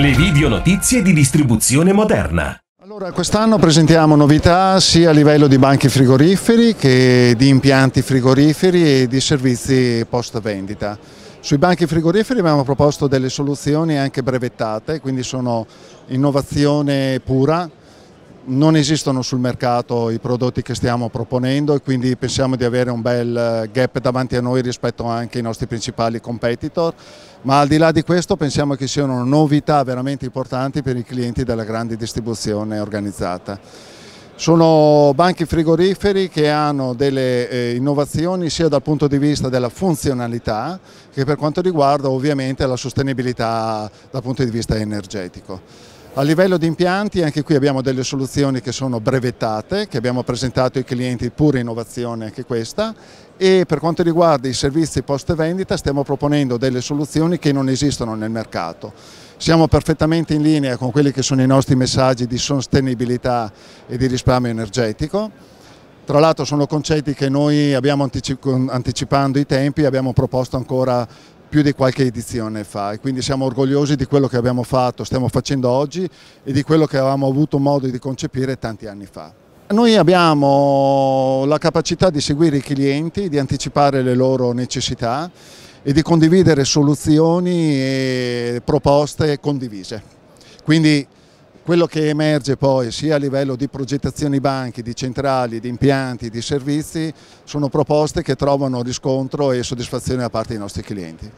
Le video notizie di distribuzione moderna. Allora, quest'anno presentiamo novità sia a livello di banchi frigoriferi che di impianti frigoriferi e di servizi post vendita. Sui banchi frigoriferi abbiamo proposto delle soluzioni anche brevettate, quindi sono innovazione pura, non esistono sul mercato i prodotti che stiamo proponendo e quindi pensiamo di avere un bel eh, gap davanti a noi rispetto anche ai nostri principali competitor, ma al di là di questo pensiamo che siano novità veramente importanti per i clienti della grande distribuzione organizzata. Sono banchi frigoriferi che hanno delle eh, innovazioni sia dal punto di vista della funzionalità che per quanto riguarda ovviamente la sostenibilità dal punto di vista energetico. A livello di impianti anche qui abbiamo delle soluzioni che sono brevettate, che abbiamo presentato ai clienti pure innovazione anche questa e per quanto riguarda i servizi post vendita stiamo proponendo delle soluzioni che non esistono nel mercato. Siamo perfettamente in linea con quelli che sono i nostri messaggi di sostenibilità e di risparmio energetico. Tra l'altro sono concetti che noi abbiamo anticipando i tempi abbiamo proposto ancora più di qualche edizione fa e quindi siamo orgogliosi di quello che abbiamo fatto, stiamo facendo oggi e di quello che avevamo avuto modo di concepire tanti anni fa. Noi abbiamo la capacità di seguire i clienti, di anticipare le loro necessità e di condividere soluzioni e proposte condivise. Quindi quello che emerge poi sia a livello di progettazioni banchi, di centrali, di impianti, di servizi, sono proposte che trovano riscontro e soddisfazione da parte dei nostri clienti.